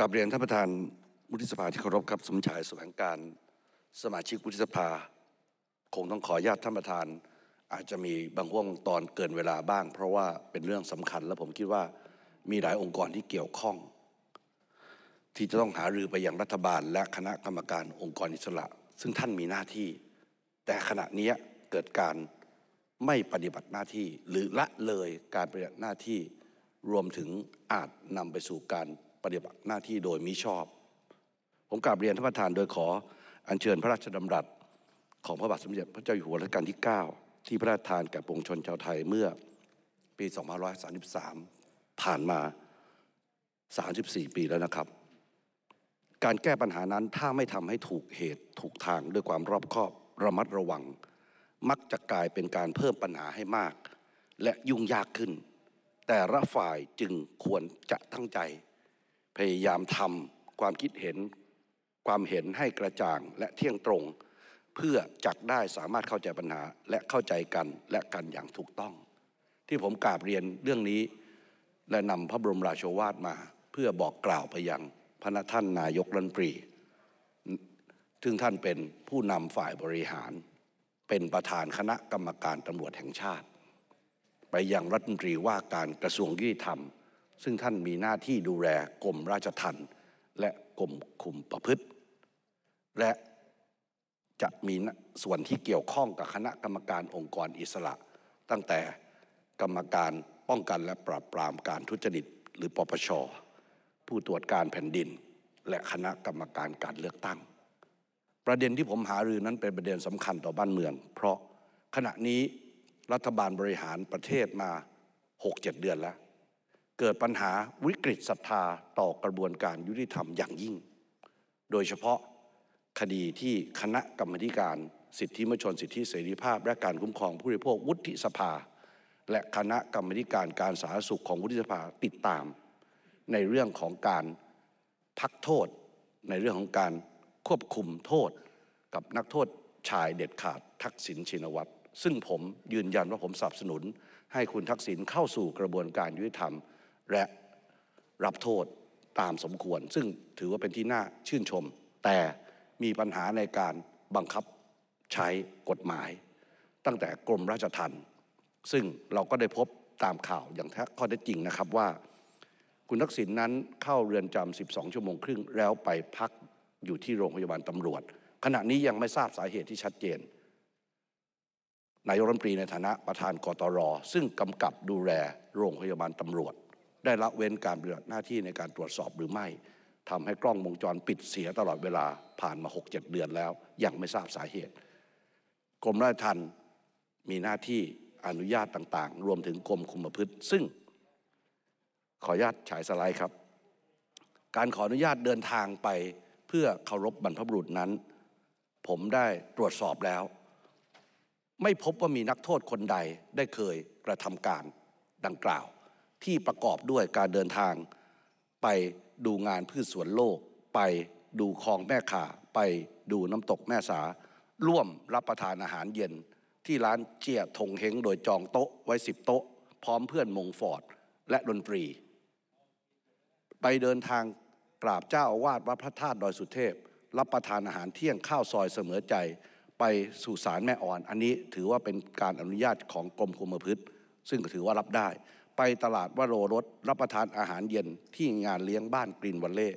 กับเรียนท่านประธานวุฒิสภาที่เคารพครับสมชายแสวงการ สมาชิกวุฒิสภา คงต้องขออนุญาตท่านประธาน อาจจะมีบางห่วงตอนเกินเวลาบ้าง เพราะว่าเป็นเรื่องสำคัญและผมคิดว่ามีหลายองค์กรที่เกี่ยวข้อง ที่จะต้องหารือไปยังรัฐบาล และคณะกรรมการองค์กรอิสระ ซึ่งท่านมีหน้าที่ แต่ขณะนี้เกิดการไม่ปฏิบัติหน้าที่ หรือละเลยการปฏิบัติหน้าที่รวมถึงอาจนำไปสู่การปฏิบัติหน้าที่โดยมิชอบผมกราบเรียนท่านประธานโดยขออัญเชิญพระราชดำรัส ของพระบาทสมเด็จพระเจ้าอยู่หัวรัชกาลที่ 9 ที่พระราชทานแก่ปวงชนชาวไทยเมื่อ ปี2533 ผ่านมา 34 ปีแล้วนะครับ การแก้ปัญหานั้นถ้าไม่ทำให้ถูกเหตุถูกทางด้วยความรอบคอบ ระมัดระวัง มักจะกลายเป็นการเพิ่มปัญหาให้มาก และยุ่งยากขึ้น แต่ละฝ่ายจึงควรจะทั้งใจพยายามทำความคิดเห็น ความเห็นให้กระจ่างและเที่ยงตรง เพื่อจักได้สามารถเข้าใจปัญหาและเข้าใจกันและกันอย่างถูกต้อง ที่ผมกราบเรียนเรื่องนี้และนำพระบรมราโชวาทมา เพื่อบอกกล่าวไปยังพระท่านนายกรัฐมนตรีซึ่งท่านเป็นผู้นำฝ่ายบริหาร เป็นประธานคณะกรรมการตำรวจแห่งชาติ ไปยังรัฐมนตรีว่าการกระทรวงยุติธรรมซึ่งท่านมีหน้าที่ดูแลกรมราชทัณฑ์และกรมคุมประพฤติ และจะมีส่วนที่เกี่ยวข้องกับคณะกรรมการองค์กรอิสระ ตั้งแต่กรรมการป้องกันและปราบปรามการทุจริตหรือปปชผู้ตรวจการแผ่นดิน และคณะกรรมการการเลือกตั้ง ประเด็นที่ผมหารือนั้นเป็นประเด็นสำคัญต่อบ้านเมือง เพราะขณะนี้รัฐบาลบริหารประเทศมา 6-7 เดือนแล้วเกิดปัญหาวิกฤตศรัทธาต่อกระบวนการยุติธรรมอย่างยิ่ง โดยเฉพาะคดีที่คณะกรรมการ สิทธิมชนสิทธิเสรีภาพ และการคุ้มครองผู้บริโภควุฒิสภา และคณะกรรมการการสาธารณสุขของวุฒิสภาติดตาม ในเรื่องของการพักโทษในเรื่องของการควบคุมโทษ กับนักโทษชายเด็ดขาดทักษิณชินวัตร ซึ่งผมยืนยันว่าผมสนับสนุน ให้คุณทักษิณเข้าสู่กระบวนการยุติธรรมและรับโทษตามสมควรซึ่งถือว่าเป็นที่น่าชื่นชม แต่มีปัญหาในการบังคับใช้กฎหมาย ตั้งแต่กรมราชทัณฑ์ซึ่งเราก็ได้พบตามข่าวอย่างแท้ข้อเท็จจริงนะครับว่า คุณทักษิณนนั้นเข้าเรือนจำ12 ชั่วโมง ครึ่งแล้วไปพักอยู่ที่โรงพยาบาลตำรวจ ขณะนี้ยังไม่ทราบสาเหตุที่ชัดเจนนายรัฐมนตรีในฐานะประธานกตรซึ่งกำกับดูแลโรงพยาบาลตำรวจได้ละเว้นการปฏิบัติหน้าที่ในการตรวจสอบหรือไม่ทำให้กล้องวงจรปิดเสียตลอดเวลาผ่านมา6-7เดือนแล้ว ยังไม่ทราบสาเหตุกรมราชทัณฑ์มีหน้าที่อนุญาตต่างๆ รวมถึงกรมคุมประพฤติ ซึ่งขออนุญาตฉายสไลด์ครับ การขออนุญาตเดินทางไปเพื่อเคารพบรรพบุรุษนั้น ผมได้ตรวจสอบแล้ว ไม่พบว่ามีนักโทษคนใดได้เคยกระทำการดังกล่าวที่ประกอบด้วยการเดินทาง ไปดูงานพืชสวนโลก ไปดูคลองแม่ข่าไปดูน้ำตกแม่สา ร่วมรับประทานอาหารเย็นที่ร้านเจียทงเฮงโดยจองโต๊ะไว้สิบโต๊ะ พร้อมเพื่อนมงฟอร์ดและดนตรี ไปเดินทางกราบเจ้าอาวาสวัดพระธาตุดอยสุเทพ รับประทานอาหารเที่ยงข้าวซอยเสมอใจ ไปสู่ศาลแม่อ่อน อันนี้ถือว่าเป็นการอนุญาตของกรมคุมประพฤติซึ่งถือว่ารับได้ไปตลาดวโรรสรับประทานอาหารเย็นที่งานเลี้ยงบ้านกรีนวันเล่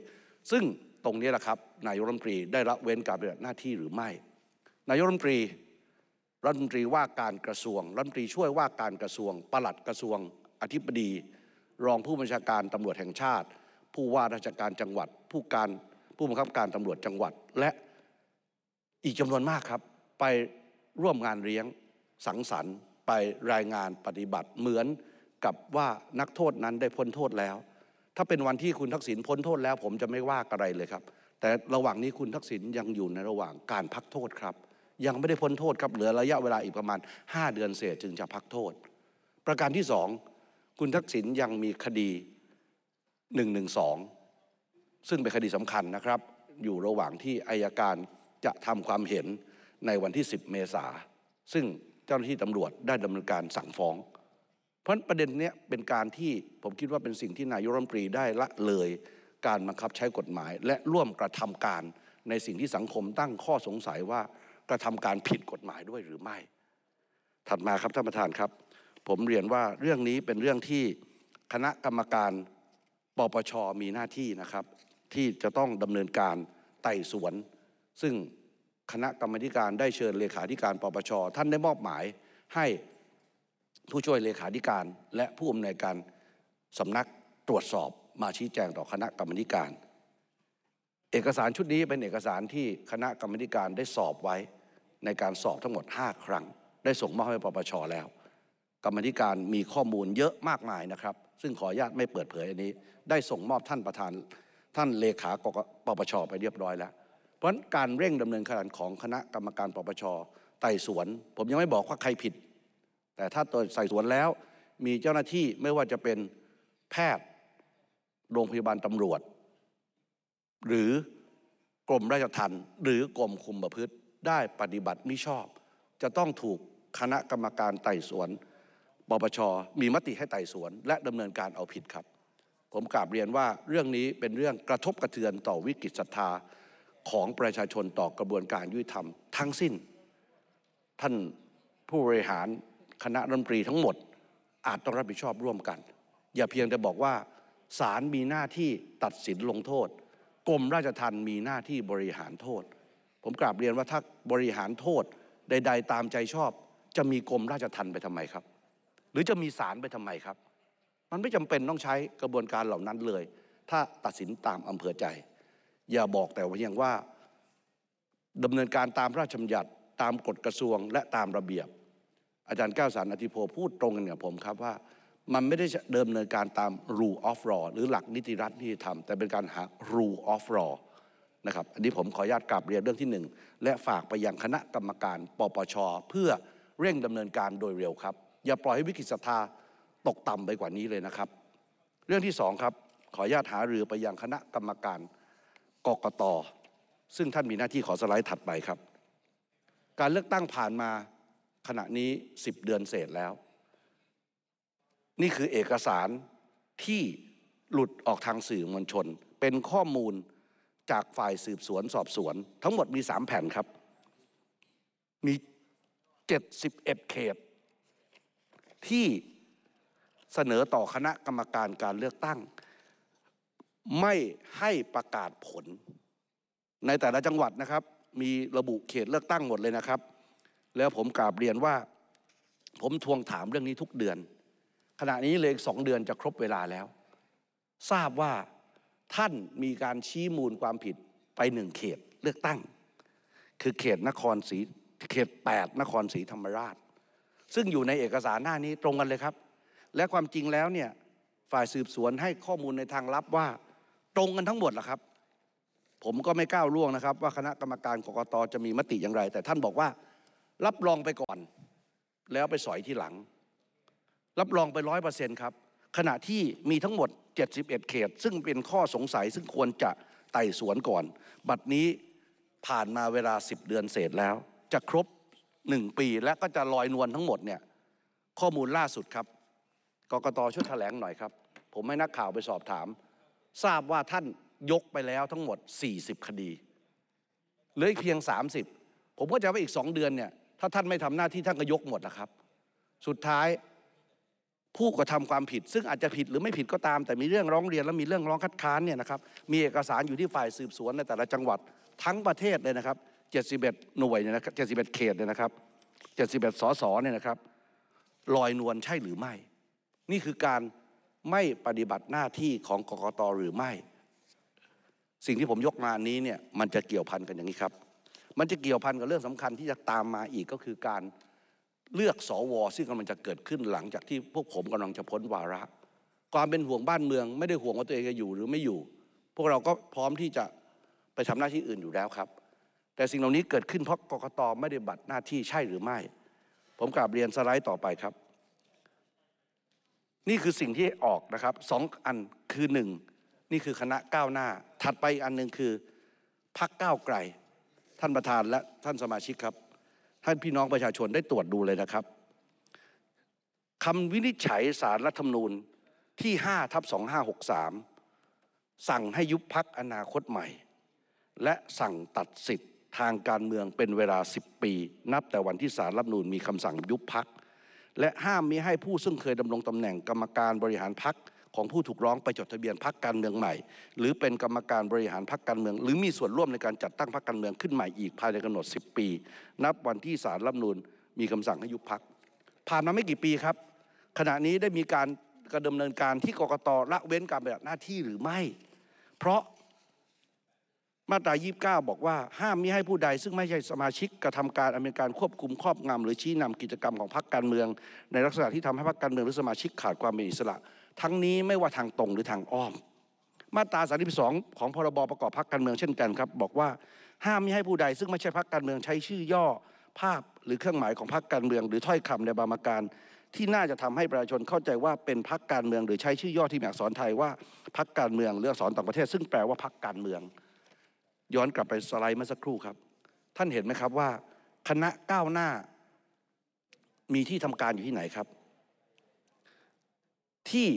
ซึ่งตรงนี้แหละครับ นายรัฐมนตรีได้ละเว้นการปฏิบัติหน้าที่หรือไม่นายรัฐมนตรีรัฐมนตรีว่าการกระทรวงรัฐมนตรีช่วยว่าการกระทรวงปลัดกระทรวงอธิบดี รองผู้บัญชาการตำรวจแห่งชาติผู้ว่าราชการจังหวัด ผู้การผู้บังคับการตำรวจจังหวัดและอีกจำนวนมากครับไปร่วมงานเลี้ยงสังสรรค์ไปรายงานปฏิบัติเหมือนกับว่านักโทษนั้นได้พ้นโทษแล้ว ถ้าเป็นวันที่คุณทักษิณพ้นโทษแล้ว ผมจะไม่ว่าอะไรเลยครับ แต่ระหว่างนี้คุณทักษิณยังอยู่ในระหว่างการพักโทษครับ ยังไม่ได้พ้นโทษครับเหลือระยะเวลาอีกประมาณ 5 เดือนเศษจึงจะพักโทษ ประการที่ 2 คุณทักษิณยังมีคดี1นึซึ่งเป็นคดีสำคัญนะครับ อยู่ระหว่างที่อายการจะทำความเห็นในวันที่ 10 เมษาซึ่งเจ้าหน้าที่ตำรวจได้ดำเนินการสั่งฟ้องเพราะประเด็นนี้เป็นการที่ผมคิดว่าเป็นสิ่งที่นายรัฐมนตรีได้ละเลย การบังคับใช้กฎหมาย และร่วมกระทำการในสิ่งที่สังคม ตั้งข้อสงสัยว่ากระทำการผิดกฎหมายด้วยหรือไม่ ถัดมาครับท่านประธานครับ ผมเรียนว่าเรื่องนี้เป็นเรื่องที่คณะกรรมการปปชมีหน้าที่นะครับ ที่จะต้องดำเนินการไต่สวน ซึ่งคณะกรรมการได้เชิญเลขาธิการปปชท่านได้มอบหมายให้ผู้ช่วยเลขาธิการ และผู้อำนวยการสำนักตรวจสอบมาชี้แจงต่อคณะกรรมการ เอกสารชุดนี้เป็นเอกสารที่คณะกรรมการได้สอบไว้ในการสอบทั้งหมด 5 ครั้งได้ส่งมอบให้ปปชแล้ว กรรมการมีข้อมูลเยอะมากมายนะครับ ซึ่งขออนุญาตไม่เปิดเผยอันนี้ ได้ส่งมอบท่านประธานท่านเลขาปปชไปเรียบร้อยแล้ว เพราะการเร่งดำเนินการของคณะกรรมการปปชไต่สวน ผมยังไม่บอกว่าใครผิดแต่ถ้าตัวใส่สวนแล้วมีเจ้าหน้าที่ไม่ว่าจะเป็นแพทย์โรงพยาบาลตำรวจ หรือกรมราชทัณฑ์หรือกรมคุมประพฤติได้ปฏิบัติมิชอบ จะต้องถูกคณะกรรมการไต่สวนปปชมีมติให้ไต่สวน และดำเนินการเอาผิดครับ ผมกราบเรียนว่าเรื่องนี้เป็นเรื่องกระทบกระเทือนต่อวิกฤตศรัทธาของประชาชนต่อกระบวนการยุติธรรม ทั้งสิ้น ท่านผู้บริหารคณะรัฐมนตรีทั้งหมดอาจต้องรับผิดชอบร่วมกัน อย่าเพียงแต่บอกว่าศาลมีหน้าที่ตัดสินลงโทษกรมราชทัณฑ์มีหน้าที่บริหารโทษ ผมกราบเรียนว่าถ้าบริหารโทษ ใด ๆ ตามใจชอบ จะมีกรมราชทัณฑ์ไปทำไมครับ หรือจะมีศาลไปทำไมครับ มันไม่จำเป็นต้องใช้กระบวนการเหล่านั้นเลย ถ้าตัดสินตามอำเภอใจ อย่าบอกแต่ว่ายางว่าดำเนินการตามพระราชบัญญัติตามกฎกระทรวงและตามระเบียบอาจารย์แก้วสารอธิโพพูดตรงกันกับผมครับว่ามันไม่ได้เดิมเนินการตาม rule of law หรือหลักนิติรัฐนิติธรรมแต่เป็นการหา rule of law นะครับอันนี้ผมขออนุญาตกลับเรียนเรื่องที่1และฝากไปยังคณะกรรมการปปชเพื่อเร่งดำเนินการโดยเร็วครับ อย่าปล่อยให้วิกฤตศรัทธาตกต่ำไปกว่านี้เลยนะครับ เรื่องที่2ครับ ขออนุญาตหารือไปยังคณะกรรมการกกตซึ่งท่านมีหน้าที่ขอสไลด์ถัดไปครับ การเลือกตั้งผ่านมาขณะนี้ 10 เดือนเศษแล้ว นี่คือเอกสารที่หลุดออกทางสื่อมวลชน เป็นข้อมูลจากฝ่ายสืบสวนสอบสวน ทั้งหมดมี 3 แผ่นครับ มี 71 เขต ที่เสนอต่อคณะกรรมการการเลือกตั้ง ไม่ให้ประกาศผลในแต่ละจังหวัดนะครับ มีระบุเขตเลือกตั้งหมดเลยนะครับแล้วผมกราบเรียนว่าผมทวงถามเรื่องนี้ทุกเดือน ขณะนี้เลยสองเดือนจะครบเวลาแล้ว ทราบว่าท่านมีการชี้มูลความผิดไปหนึ่งเขตเลือกตั้ง คือเขตนครศรีเขต8นครศรีธรรมราช ซึ่งอยู่ในเอกสารหน้านี้ตรงกันเลยครับ และความจริงแล้วเนี่ยฝ่ายสืบสวนให้ข้อมูลในทางลับว่า ตรงกันทั้งหมดแหละครับ ผมก็ไม่ก้าวล่วงนะครับ ว่าคณะกรรมการกรกตจะมีมติอย่างไรแต่ท่านบอกว่ารับรองไปก่อน แล้วไปสอยที่หลัง รับรองไปร้อยเปอร์เซ็นต์ครับขณะที่มีทั้งหมด 71 เขต ซึ่งเป็นข้อสงสัยซึ่งควรจะไต่สวนก่อนบัดนี้ผ่านมาเวลา 10 เดือนเศษแล้ว จะครบ 1 ปีและก็จะลอยนวลทั้งหมดเนี่ยข้อมูลล่าสุดครับกกตช่วยแถลงหน่อยครับ ผมให้นักข่าวไปสอบถาม ทราบว่าท่านยกไปแล้วทั้งหมด 40 คดีเหลืออีกเพียง 30 ผมก็จะว่าอีก2เดือนเนี่ยถ้าท่านไม่ทำหน้าที่ท่าน ก็ยกหมดละครับ สุดท้ายผู้กระทำความผิด ซึ่งอาจจะผิดหรือไม่ผิดก็ตาม แต่มีเรื่องร้องเรียนและมีเรื่องร้องคัดค้านเนี่ยนะครับ มีเอกสารอยู่ที่ฝ่ายสืบสวนในแต่ละจังหวัดทั้งประเทศเลยนะครับ 71 หน่วยเนี่ยนะครับ71 เขตเนี่ยนะครับ 71 สส เนี่ยนะครับลอยนวลใช่หรือไม่ นี่คือการไม่ปฏิบัติหน้าที่ของกกตหรือไม่ สิ่งที่ผมยกมานี้เนี่ยมันจะเกี่ยวพันกันอย่างนี้ครับมันจะเกี่ยวพันกับเรื่องสำคัญที่จะตามมาอีกก็คือการเลือกสอวอซึ่งกำลังจะเกิดขึ้นหลังจากที่พวกผมกำลังจะพ้นวาระความเป็นห่วงบ้านเมืองไม่ได้ห่วงว่าตัวเองจะอยู่หรือไม่อยู่ พวกเราก็พร้อมที่จะไปทำหน้าที่อื่นอยู่แล้วครับ แต่สิ่งเหล่านี้เกิดขึ้นเพราะกกตไม่ได้บัตรหน้าที่ใช่หรือไม่ ผมกลับเรียนสไลด์ต่อไปครับ นี่คือสิ่งที่ออกนะครับสองอันคือหนึ่งนี่คือคณะก้าวหน้า ถัดไปอันหนึ่งคือพักก้าวไกลท่านประธานและท่านสมาชิกครับ ท่านพี่น้องประชาชนได้ตรวจดูเลยนะครับคำวินิจฉัยสารรัฐธรรมนูญที่5ทับ2563สั่งให้ยุบพักอนาคตใหม่ และสั่งตัดสิทธิ์ทางการเมืองเป็นเวลา 10 ปี นับแต่วันที่สารรัฐธรรมนูนมีคำสั่งยุบพักและห้ามมิให้ผู้ซึ่งเคยดำรงตำแหน่งกรรมการบริหารพักของผู้ถูกร้องไปจดทะเบียนพรรคการเมืองใหม่ หรือเป็นกรรมการบริหารพรรคการเมือง หรือมีส่วนร่วมในการจัดตั้งพรรคการเมืองขึ้นใหม่อีกภายในกำหนด 10 ปี นับวันที่สารรัฐนูลมีคำสั่งให้ยุบพรรคผ่านมาไม่กี่ปีครับ ขณะนี้ได้มีการกระดำเนินการที่กกตละเว้นการปฏิบัติหน้าที่หรือไม่ เพราะมาตรา29 บอกว่าห้ามมิให้ผู้ใดซึ่งไม่ใช่สมาชิกกระทำการอเมริการควบคุมครอบงำหรือชี้นำกิจกรรมของพรรคการเมือง ในลักษณะที่ทำให้พรรคการเมืองหรือสมาชิกขาดความเป็นอิสระทั้งนี้ไม่ว่าทางตรงหรือทางอ้อมมาตราสสาองของพรบประกอบพักการเมือง เช่นกันครับ บอกว่าห้ามไม่ให้ผู้ใดซึ่งไม่ใช่พักการเมือง ใช้ชื่อย่อภาพหรือเครื่องหมายของพักการเมืองหรือถ้อยคำในบามรการ ที่น่าจะทำให้ประชาชนเข้าใจว่าเป็นพักการเมืองหรือใช้ชื่อย่อที่มีอักษรไทยว่าพักการเมืองเลือกสอนต่างประเทศ ซึ่งแปลว่าพักการเมือง ย้อนกลับไปสไลด์เมื่อสักครู่ครับ ท่านเห็นไหมครับว่า คณะก้าวหน้ามีที่ทำการอยู่ที่ไหนครับที่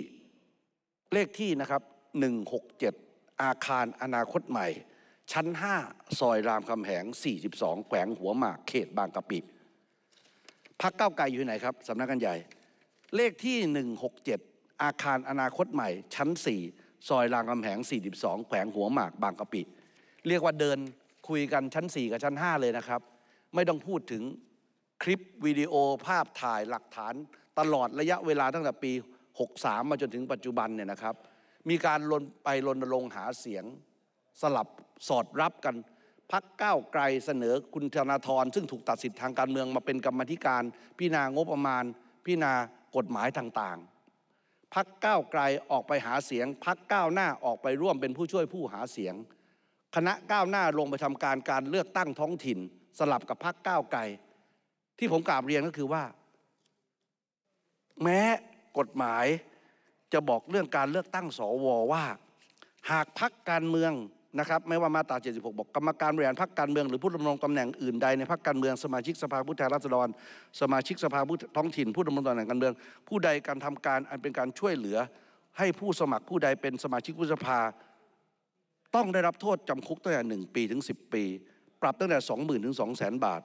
เลขที่นะครับ167 อาคารอนาคตใหม่ ชั้น5ซอยรามคำแหง 42 แขวงหัวหมากเขตบางกะปิพักเก้าไกลอยู่ไหนครับสำนักงานใหญ่ เลขที่ 167 อาคารอนาคตใหม่ ชั้น4ซอยรามคำแหง 42แขวงหัวหมากบางกะปิเรียกว่าเดินคุยกันชั้น 4 กับชั้น 5 เลยนะครับ ไม่ต้องพูดถึงคลิปวิดีโอภาพถ่ายหลักฐาน ตลอดระยะเวลาตั้งแต่ปี63 มาจนถึงปัจจุบันเนี่ยนะครับ มีการลนไปลนลงหาเสียง สลับสอดรับกันพักก้าวไกลเสนอคุณธนาธรซึ่งถูกตัดสิทธิ์ทางการเมืองมาเป็นกรรมธิการพิจารณางบประมาณพิจารณากฎหมายต่าง ๆพักก้าวไกลออกไปหาเสียงพักก้าวหน้าออกไปร่วมเป็นผู้ช่วยผู้หาเสียง คณะก้าวหน้าลงไปทำการการเลือกตั้งท้องถิ่น สลับกับพักก้าวไกล ที่ผมกล่าวเรียนก็คือว่า แม้กฎหมายจะบอกเรื่องการเลือกตั้งสวว่า หากพักการเมืองนะครับไม่ว่ามาตรา 76 บอกกรรมการบริหารพักการเมืองหรือผู้ดำรงตำแหน่งอื่นใดในพักการเมืองสมาชิกสภาผู้แทนราษฎรสมาชิกสภาผู้ท้องถิ่น ผู้ดำรงตำแหน่งการเมือง ผู้ใดการทำการ อันเป็นการช่วยเหลือให้ผู้สมัครผู้ใดเป็นสมาชิกผู้สภา ต้องได้รับโทษจำคุกตั้งแต่1ปีถึง10 ปี ปรับตั้งแต่20,000ถึง2 0 0 0 0นบาท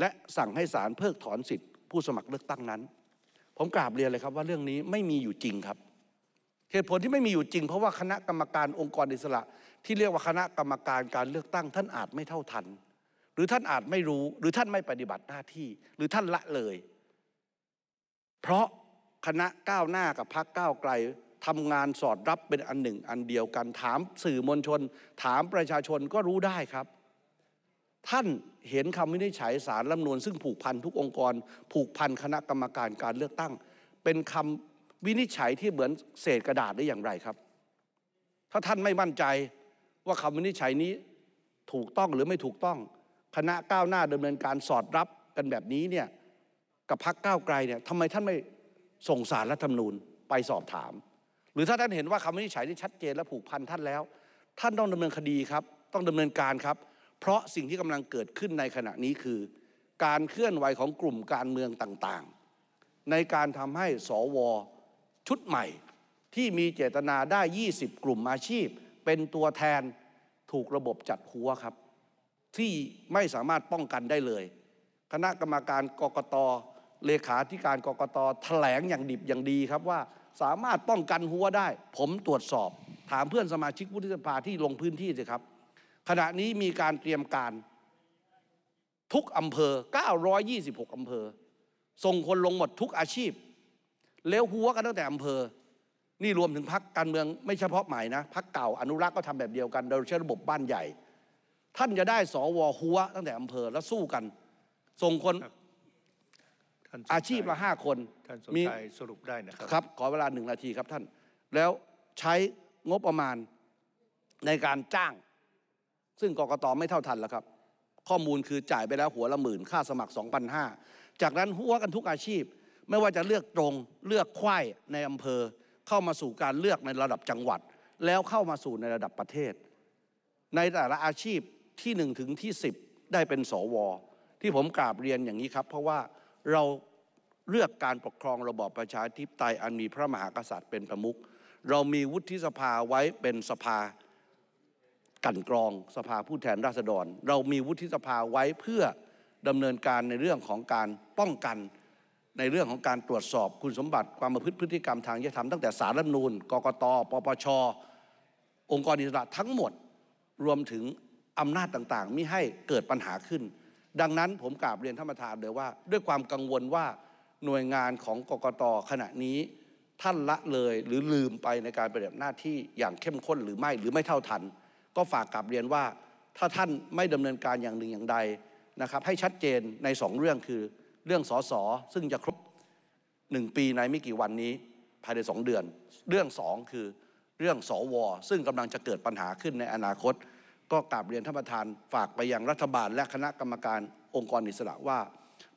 และสั่งให้ศาลเพิกถอนสิทธิผู้สมัครเลือกตั้งนั้นผมกราบเรียนเลยครับว่าเรื่องนี้ไม่มีอยู่จริงครับเหตุผลที่ไม่มีอยู่จริง เพราะว่าคณะกรรมการองค์กรอิสระที่เรียกว่าคณะกรรมการการเลือกตั้ง ท่านอาจไม่เท่าทัน หรือท่านอาจไม่รู้หรือท่านไม่ปฏิบัติหน้าที่ หรือท่านละเลย เพราะคณะก้าวหน้ากับพักก้าวไกลทำงานสอดรับเป็นอันหนึ่งอันเดียวกันถามสื่อมวลชน ถามประชาชนก็รู้ได้ครับท่านเห็นคำวินิจฉัยสารรัฐมนูลซึ่งผูกพันทุกองค์กร ผูกพันคณะกรรมการการเลือกตั้ง เป็นคำวินิจฉัยที่เหมือนเศษกระดาษได้อย่างไรครับ ถ้าท่านไม่มั่นใจว่าคำวินิจฉัยนี้ถูกต้องหรือไม่ถูกต้อง คณะก้าวหน้าดำาเนินการสอดรับกันแบบนี้เนี่ยกับพักก้าวไกลเนี่ยทำไมท่านไม่ส่งสารรัฐมนูญไปสอบถาม หรือถ้าท่านเห็นว่าคำวินิจฉัยที่ชัดเจนและผูกพันท่านแล้ว ท่านต้องดำเนินคดีครับต้องดำเนินการครับเพราะสิ่งที่กำลังเกิดขึ้นในขณะนี้คือ การเคลื่อนไหวของกลุ่มการเมืองต่างๆ ในการทำให้สว ชุดใหม่ ที่มีเจตนาได้ 20 กลุ่มอาชีพ เป็นตัวแทนถูกระบบจัดหัวครับ ที่ไม่สามารถป้องกันได้เลย คณะกรรมการกกตเลขาธิการกกตแถลงอย่างดิบอย่างดีครับว่าสามารถป้องกันหัวได้ ผมตรวจสอบถามเพื่อนสมาชิกวุฒิสภาที่ลงพื้นที่สิครับขณะนี้มีการเตรียมการทุกอำเภอ 926 อำเภอส่งคนลงหมดทุกอาชีพ แล้วหัวกันตั้งแต่อำเภอ นี่รวมถึงพักการเมืองไม่เฉพาะใหม่นะพักเก่าอนุรักษ์ก็ทำแบบเดียวกัน โดยใช้ระบบบ้านใหญ่ ท่านจะได้สวหัวตั้งแต่อำเภอแล้วสู้กันส่งคนอาชีพละห้าคนท่านสมียสรุปได้นะครับครับขอเวลาหนึ่งนาทีครับท่านแล้วใช้งบประมาณในการจ้างซึ่งกรกตไม่เท่าทันแล้วครับ ข้อมูลคือจ่ายไปแล้วหัวละหมื่นค่าสมัคร2,500จากนั้นหัวกันทุกอาชีพ ไม่ว่าจะเลือกตรงเลือกควายในอำเภอ เข้ามาสู่การเลือกในระดับจังหวัด แล้วเข้ามาสู่ในระดับประเทศ ในแต่ละอาชีพที่1ถึงที่ 10 ได้เป็นสว ที่ผมกราบเรียนอย่างนี้ครับ เพราะว่าเราเลือกการปกครองระบอบประชาธิปไตยอันมีพระมหากษัตริย์เป็นประมุขเรามีวุฒิสภาไว้เป็นสภากันกรองสภาผู้แทนราษฎร เรามีวุฒิสภาไว้เพื่อดำเนินการในเรื่องของการป้องกันในเรื่องของการตรวจสอบ คุณสมบัติความประพฤติพฤติกรรมทางยธรรมตั้งแต่สารรัฐนูลกกตปปชองค์กรอิสระทั้งหมดรวมถึงอำนาจต่างๆมิให้เกิดปัญหาขึ้น ดังนั้นผมกราบเรียนท่านประธานเลยว่า ด้วยความกังวลว่าหน่วยงานของกกตขณะนี้ท่านละเลยหรือลืมไปในการปฏิบัติหน้าที่อย่างเข้มข้นหรือไม่หรือไม่เท่าทันก็ฝากกลับเรียนว่าถ้าท่านไม่ดำเนินการอย่างหนึ่งอย่างใดนะครับ ให้ชัดเจนใน 2 เรื่องคือ เรื่องสอสอซึ่งจะครบ1 ปีในไม่กี่วันนี้ภายใน 2 เดือน เรื่อง 2 คือเรื่องสอวอซึ่งกำลังจะเกิดปัญหาขึ้นในอนาคต ก็กลับเรียนท่านประธาน ฝากไปยังรัฐบาลและคณะกรรมการองค์กรอิสระว่า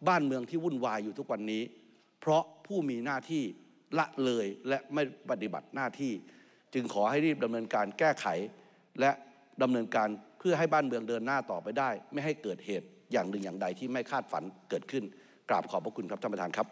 บ้านเมืองที่วุ่นวายอยู่ทุกวันนี้ เพราะผู้มีหน้าที่ละเลยและไม่ปฏิบัติหน้าที่ จึงขอให้รีบดำเนินการแก้ไขและดำเนินการเพื่อให้บ้านเมืองเดินหน้าต่อไปได้ ไม่ให้เกิดเหตุอย่างหนึ่งอย่างใดที่ไม่คาดฝันเกิดขึ้น กราบขอบพระคุณครับท่านประธานครับ